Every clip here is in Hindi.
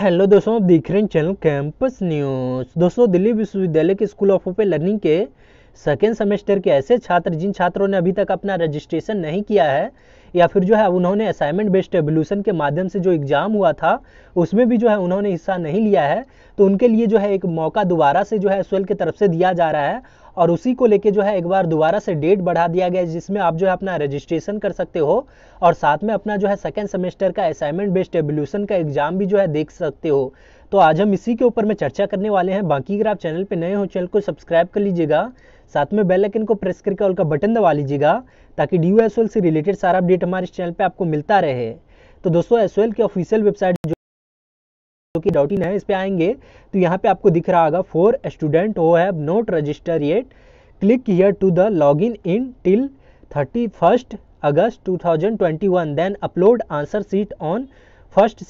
हेलो दोस्तों आप देख रहे हैं चैनल कैंपस न्यूज दोस्तों दिल्ली विश्वविद्यालय के स्कूल ऑफ ओपन लर्निंग के सेकेंड सेमेस्टर के ऐसे छात्र जिन छात्रों ने अभी तक अपना रजिस्ट्रेशन नहीं किया है या फिर जो है उन्होंने असाइनमेंट बेस्ड एवोल्यूशन के माध्यम से जो एग्ज़ाम हुआ था उसमें भी जो है उन्होंने हिस्सा नहीं लिया है तो उनके लिए जो है एक मौका दोबारा से जो है एस की तरफ से दिया जा रहा है और उसी को लेके जो है एक बार दोबारा से डेट बढ़ा दिया गया जिसमें आप जो है अपना रजिस्ट्रेशन कर सकते हो और साथ में अपना जो है सेकेंड सेमेस्टर का असाइनमेंट बेस्ड एवोल्यूशन का एग्जाम भी जो है देख सकते हो तो आज हम इसी के ऊपर में चर्चा करने वाले हैं बाकी अगर आप चैनल पर नए हो चैनल को सब्सक्राइब कर लीजिएगा साथ में बेल आइकन को प्रेस करके उनका बटन दबा लीजिएगा ताकि डी से रिलेटेड सारा अपडेट हमारे चैनल पर आपको मिलता रहे तो दोस्तों एस के ऑफिशियल वेबसाइट जो कि डॉट है इस पर आएंगे तो यहाँ पे आपको दिख रहा होगा for student who have not register yet click here to the log in until thirty first August two thousand twenty one then upload answer sheet on first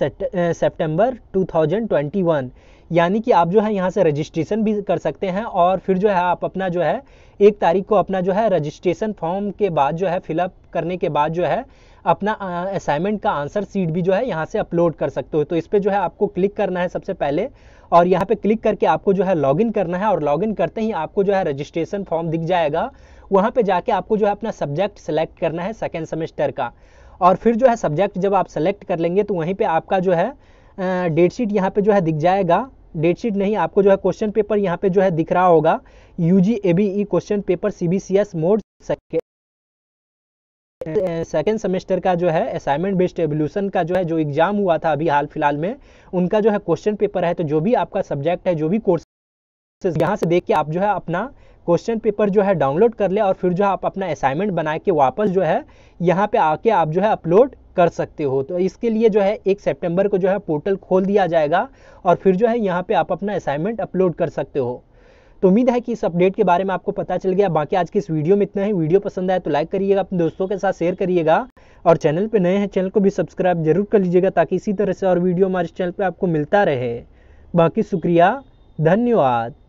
September two thousand twenty one यानी कि आप जो है यहाँ से रजिस्ट्रेशन भी कर सकते हैं और फिर जो है आप अपना जो है एक तारीख को अपना जो है रजिस्ट्रेशन फॉर्म के बाद जो है फिलअप करने के बाद जो है अपना असाइनमेंट का आंसर सीट भी जो है यहाँ से अपलोड कर सकते हो तो इस पर जो है आपको क्लिक करना है सबसे पहले और यहाँ पे क्लिक करके आपको जो है लॉगिन करना है और लॉगिन करते ही आपको जो है रजिस्ट्रेशन फॉर्म दिख जाएगा वहाँ पे जाके आपको जो है अपना सब्जेक्ट सेलेक्ट करना है सेकेंड सेमेस्टर का और फिर जो है सब्जेक्ट जब आप सेलेक्ट कर लेंगे तो वहीं पर आपका जो है डेट शीट यहाँ पर जो है दिख जाएगा डेट शीट नहीं आपको जो है क्वेश्चन पेपर यहाँ पे जो है दिख रहा होगा U G A B E question paper C B C S mode second semester का जो है असाइनमेंट बेस्ड एवोल्यूशन का जो है जो एग्जाम हुआ था अभी हाल फिलहाल में उनका जो है क्वेश्चन पेपर है तो जो भी आपका सब्जेक्ट है जो भी कोर्स यहाँ से देख के आप जो है अपना क्वेश्चन पेपर जो है डाउनलोड कर ले और फिर जो है आप अपना असाइनमेंट बना के वापस जो है यहाँ पे आके आप जो है अपलोड कर सकते हो तो इसके लिए जो है एक सितंबर को जो है पोर्टल खोल दिया जाएगा और फिर जो है यहाँ पे आप अपना असाइनमेंट अपलोड कर सकते हो तो उम्मीद है कि इस अपडेट के बारे में आपको पता चल गया बाकी आज की इस वीडियो में इतना ही वीडियो पसंद आए तो लाइक करिएगा अपने दोस्तों के साथ शेयर करिएगा और चैनल पर नए हैं चैनल को भी सब्सक्राइब जरूर कर लीजिएगा ताकि इसी तरह से और वीडियो हमारे चैनल पर आपको मिलता रहे बाकी शुक्रिया धन्यवाद